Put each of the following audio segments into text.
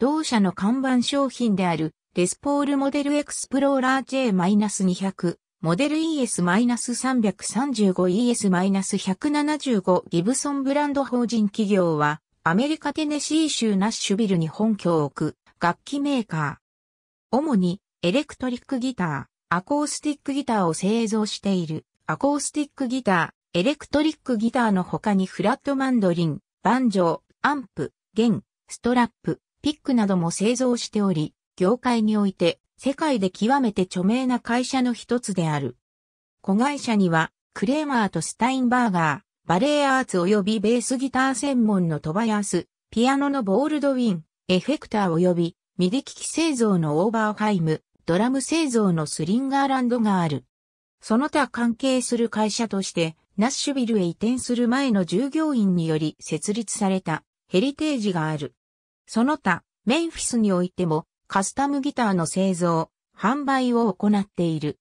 同社の看板商品である、レスポールモデルエクスプローラー J-200、モデル ES-335ES-175 ギブソンブランド法人企業は、アメリカテネシー州ナッシュビルに本拠を置く楽器メーカー。主にエレクトリックギター、アコースティックギターを製造している。アコースティックギター、エレクトリックギターの他にフラットマンドリン、バンジョー、アンプ、弦、ストラップ、ピックなども製造しており、業界において世界で極めて著名な会社の一つである。子会社には、クレーマーとスタインバーガー、バレエアーツ及びベースギター専門のトバヤース、ピアノのボールドウィン、エフェクター及びミディ機器製造のオーバーハイム、ドラム製造のスリンガーランドがある。その他関係する会社として、ナッシュビルへ移転する前の従業員により設立されたヘリテージがある。その他、メンフィスにおいてもカスタムギターの製造、販売を行っている。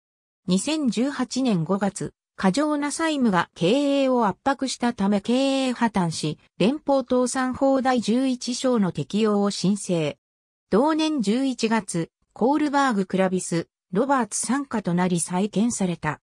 2018年5月、過剰な債務が経営を圧迫したため経営破綻し、連邦倒産法第11章の適用を申請。同年11月、コールバーグ・クラビス、ロバーツ参加となり再建された。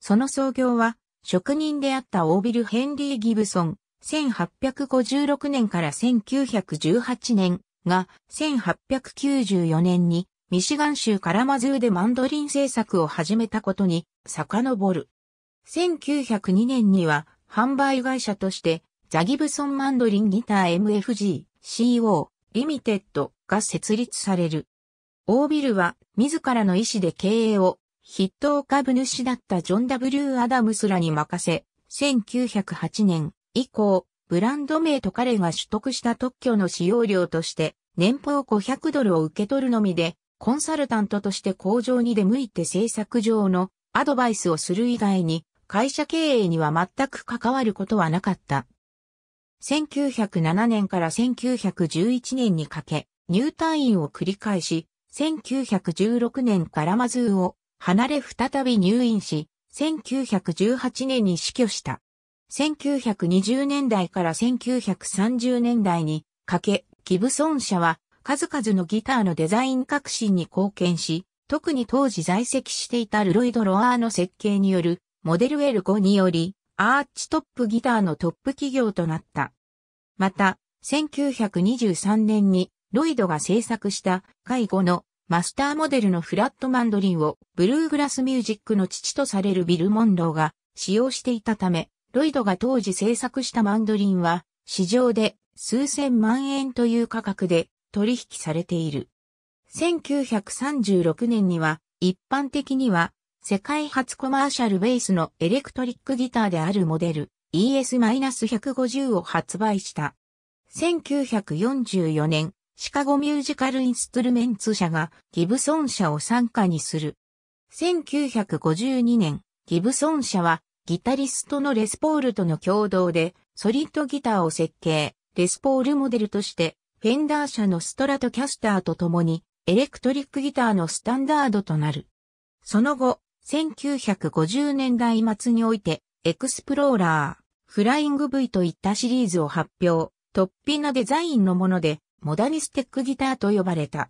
その創業は、職人であったオービル・ヘンリー・ギブソン、1856年から1918年が1894年にミシガン州カラマズーでマンドリン製作を始めたことに遡る。1902年には販売会社としてザギブソンマンドリンギター MFG CO リミテッドが設立される。オービルは自らの意思で経営を筆頭株主だったジョン・ W・ アダムスらに任せ、1908年以降、ブランド名と彼が取得した特許の使用料として、年俸500ドルを受け取るのみで、コンサルタントとして工場に出向いて制作上のアドバイスをする以外に、会社経営には全く関わることはなかった。1907年から1911年にかけ、入退院を繰り返し、1916年からマズーを離れ再び入院し、1918年に死去した。1920年代から1930年代にかけ、ギブソン社は数々のギターのデザイン革新に貢献し、特に当時在籍していたルロイド・ロアーの設計によるモデル L5 によりアーチトップギターのトップ企業となった。また、1923年にロイドが制作した介護のマスターモデルのフラットマンドリンをブルーグラスミュージックの父とされるビル・モンローが使用していたため、ロイドが当時制作したマンドリンは、市場で数千万円という価格で取引されている。1936年には、一般的には、世界初コマーシャルベースのエレクトリックギターであるモデル ES-150 を発売した。1944年、シカゴミュージカルインストゥルメンツ社がギブソン社を傘下にする。1952年、ギブソン社はギタリストのレスポールとの共同で、ソリッドギターを設計、レスポールモデルとして、フェンダー社のストラトキャスターと共に、エレクトリックギターのスタンダードとなる。その後、1950年代末において、エクスプローラー、フライング V といったシリーズを発表、突飛なデザインのもので、モダニステックギターと呼ばれた。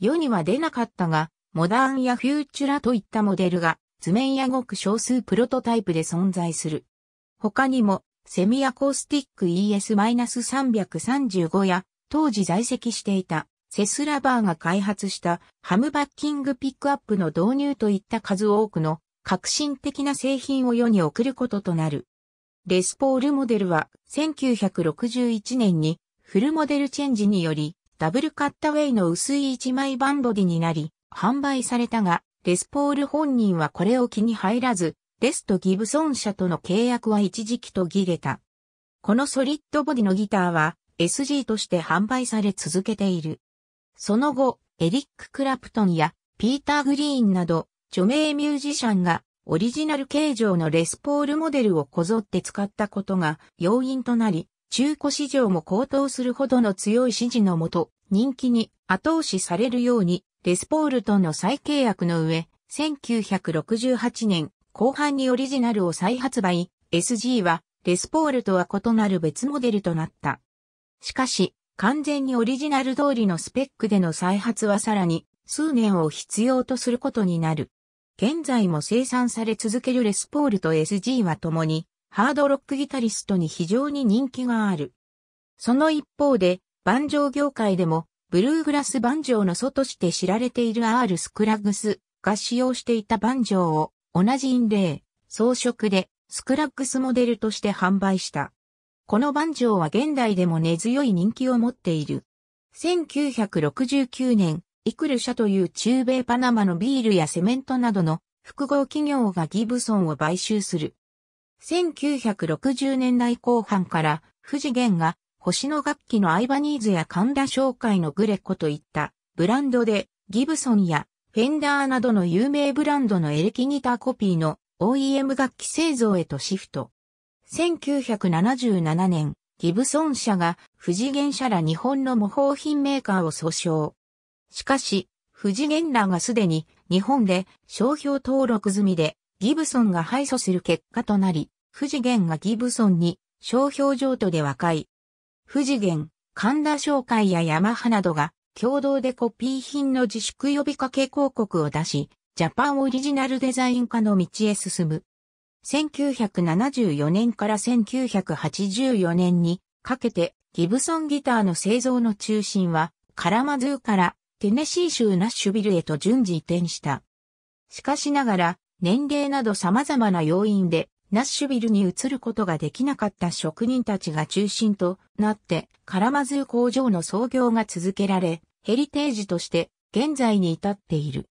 世には出なかったが、モダンやフューチュラといったモデルが図面やごく少数プロトタイプで存在する。他にも、セミアコースティック ES-335 や、当時在籍していた、セスラバーが開発したハムバッキングピックアップの導入といった数多くの革新的な製品を世に送ることとなる。レスポールモデルは1961年にフルモデルチェンジによりダブルカッタウェイの薄い1枚バンボディになり販売されたがレスポール本人はこれを気に入らず、レスとギブソン社との契約は一時期途切れた。このソリッドボディのギターは SG として販売され続けている。その後、エリック・クラプトンやピーター・グリーンなど著名ミュージシャンがオリジナル形状のレスポールモデルをこぞって使ったことが要因となり、中古市場も高騰するほどの強い支持のもと、人気に後押しされるようにレスポールとの再契約の上、1968年後半にオリジナルを再発売、SG はレスポールとは異なる別モデルとなった。しかし、完全にオリジナル通りのスペックでの再発はさらに数年を必要とすることになる。現在も生産され続けるレスポールと SG は共にハードロックギタリストに非常に人気がある。その一方で、ョー業界でもブルーグラスバンジョーの祖として知られているアール・スクラグスが使用していたバンジョーを同じ印例、装飾でスクラッグスモデルとして販売した。このバンジョーは現代でも根強い人気を持っている。1969年、イクル社という中米パナマのビールやセメントなどの複合企業がギブソンを買収する。1960年代後半から富士元が星野楽器のアイバニーズや神田商会のグレコといったブランドでギブソンやフェンダーなどの有名ブランドのエレキギターコピーの OEM 楽器製造へとシフト。1977年、ギブソン社が不次元社ら日本の模倣品メーカーを訴訟。しかし、不次元らがすでに日本で商標登録済みで、ギブソンが敗訴する結果となり、不次元がギブソンに商標譲渡で和解。富士源、神田商会やヤマハなどが共同でコピー品の自粛呼びかけ広告を出し、ジャパンオリジナルデザイン化の道へ進む。1974年から1984年にかけてギブソンギターの製造の中心はカラマズーからテネシー州ナッシュビルへと順次移転した。しかしながら年齢など様々な要因でナッシュビルに移ることができなかった職人たちが中心となって、カラマズー工場の創業が続けられ、ヘリテージとして現在に至っている。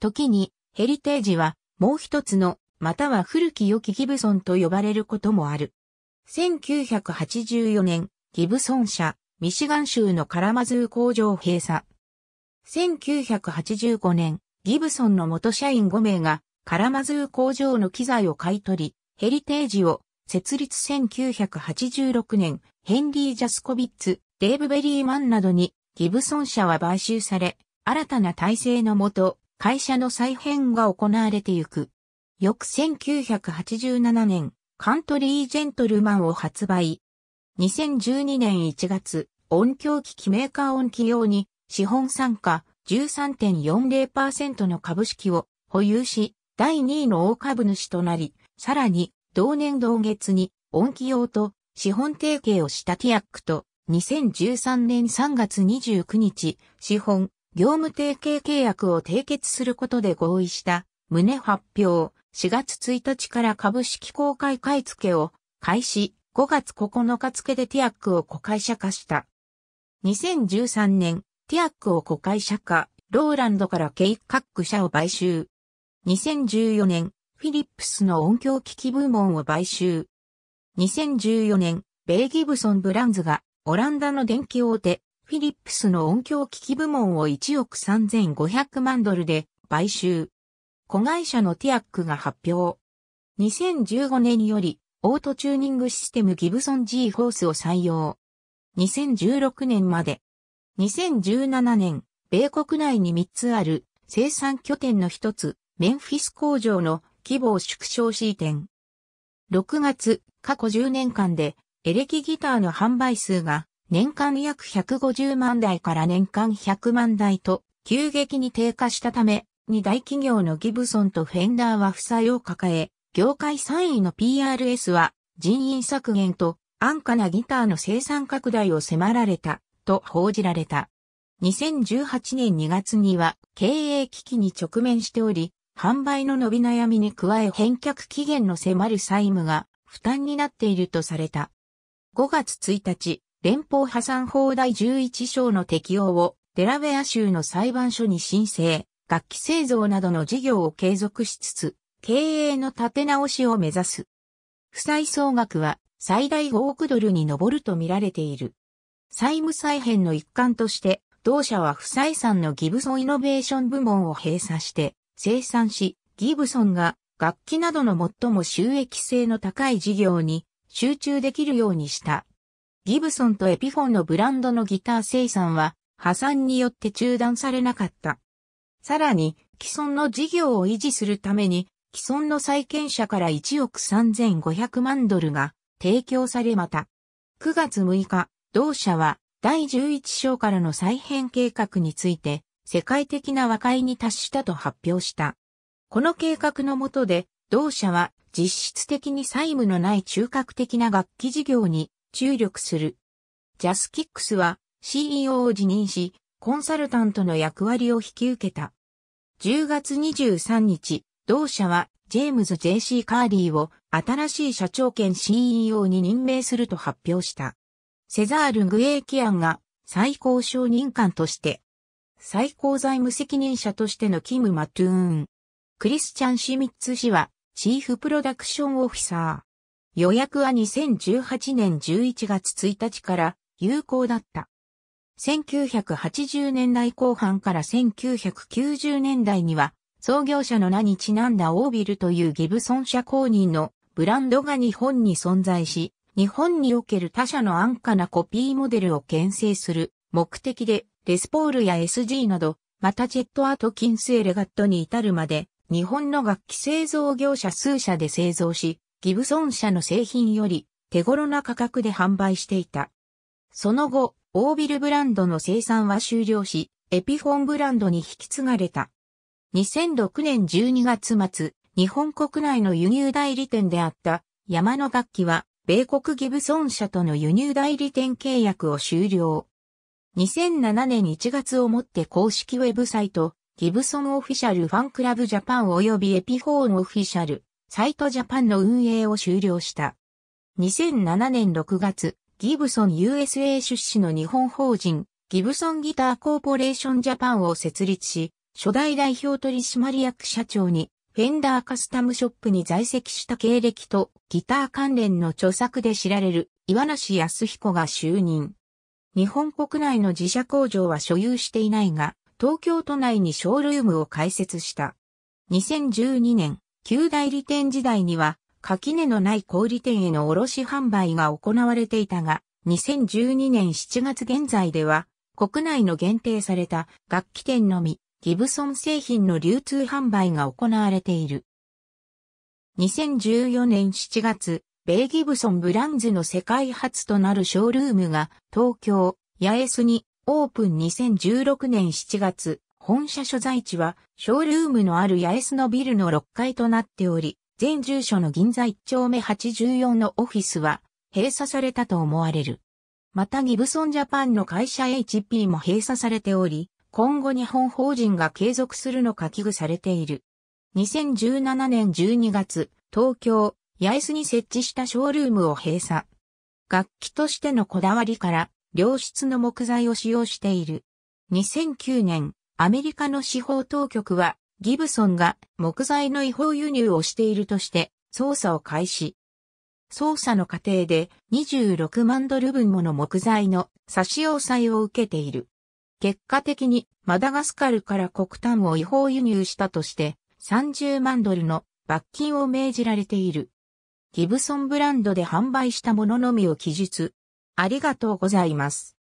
時に、ヘリテージはもう一つの、または古き良きギブソンと呼ばれることもある。1984年、ギブソン社、ミシガン州のカラマズー工場閉鎖。1985年、ギブソンの元社員5名がカラマズー工場の機材を買い取り、ヘリテージを設立1986年、ヘンリー・ジャスコビッツ、デーブ・ベリーマンなどにギブソン社は買収され、新たな体制のもと、会社の再編が行われてゆく。翌1987年、カントリー・ジェントルマンを発売。2012年1月、音響機器メーカー音機用に、資本参加13.40%の株式を保有し、第2位の大株主となり、さらに、同年同月に、音機用と資本提携をしたティアックと、2013年3月29日、資本、業務提携契約を締結することで合意した、旨発表、4月1日から株式公開買い付けを開始、5月9日付でティアックを子会社化した。2013年、ティアックを子会社化、ローランドからケイカック社を買収。2014年、フィリップスの音響機器部門を買収。2014年、ベイ・ギブソン・ブランズがオランダの電気大手、フィリップスの音響機器部門を1億3500万ドルで買収。子会社のティアックが発表。2015年により、オートチューニングシステムギブソン G フォースを採用。2016年まで。2017年、米国内に3つある生産拠点の一つ、メンフィス工場の規模を縮小し移転。6月、過去10年間で、エレキギターの販売数が、年間約150万台から年間100万台と、急激に低下したため、2大企業のギブソンとフェンダーは負債を抱え、業界3位の PRS は人員削減と安価なギターの生産拡大を迫られたと報じられた。2018年2月には経営危機に直面しており、販売の伸び悩みに加え返却期限の迫る債務が負担になっているとされた。5月1日、連邦破産法第11章の適用をデラウェア州の裁判所に申請、楽器製造などの事業を継続しつつ、経営の立て直しを目指す。負債総額は最大5億ドルに上ると見られている。債務再編の一環として、同社は不採算のギブソンイノベーション部門を閉鎖して、生産し、ギブソンが楽器などの最も収益性の高い事業に集中できるようにした。ギブソンとエピフォンのブランドのギター生産は破産によって中断されなかった。さらに、既存の事業を維持するために、既存の債権者から1億3500万ドルが提供されまた。9月6日、同社は第11章からの再編計画について世界的な和解に達したと発表した。この計画のもとで、同社は実質的に債務のない中核的な楽器事業に注力する。ジャスキックスは CEO を辞任し、コンサルタントの役割を引き受けた。10月23日、同社はジェームズ JC カーリーを新しい社長兼 CEO に任命すると発表した。セザール・グエーキアンが最高承認官として最高財務責任者としてのキム・マトゥーン。クリスチャン・シミッツ氏は、チーフプロダクションオフィサー。予約は2018年11月1日から有効だった。1980年代後半から1990年代には、創業者の名にちなんだオービルというギブソン社公認のブランドが日本に存在し、日本における他社の安価なコピーモデルを牽制する目的でレスポールや SG など、またジェットアートキンスエレガットに至るまで、日本の楽器製造業者数社で製造し、ギブソン社の製品より手頃な価格で販売していた。その後、オービルブランドの生産は終了し、エピフォンブランドに引き継がれた。2006年12月末、日本国内の輸入代理店であった山の楽器は、米国ギブソン社との輸入代理店契約を終了。2007年1月をもって公式ウェブサイト、ギブソンオフィシャルファンクラブジャパン及びエピフォーンオフィシャル、サイトジャパンの運営を終了した。2007年6月、ギブソン USA 出資の日本法人、ギブソンギターコーポレーションジャパンを設立し、初代代表取締役社長に、フェンダーカスタムショップに在籍した経歴とギター関連の著作で知られる岩梨康彦が就任。日本国内の自社工場は所有していないが、東京都内にショールームを開設した。2012年、旧大利店時代には、垣根のない小売店への卸販売が行われていたが、2012年7月現在では、国内の限定された楽器店のみ、ギブソン製品の流通販売が行われている。2014年7月、ベイ・ギブソン・ブランズの世界初となるショールームが東京、八重洲にオープン2016年7月、本社所在地はショールームのある八重洲のビルの6階となっており、全住所の銀座1丁目84のオフィスは閉鎖されたと思われる。またギブソンジャパンの会社 HP も閉鎖されており、今後日本法人が継続するのか危惧されている。2017年12月、東京、八重洲に設置したショールームを閉鎖。楽器としてのこだわりから、良質の木材を使用している。2009年、アメリカの司法当局は、ギブソンが木材の違法輸入をしているとして、捜査を開始。捜査の過程で26万ドル分もの木材の差し押さえを受けている。結果的にマダガスカルから黒炭を違法輸入したとして30万ドルの罰金を命じられている。ギブソンブランドで販売したもののみを記述。ありがとうございます。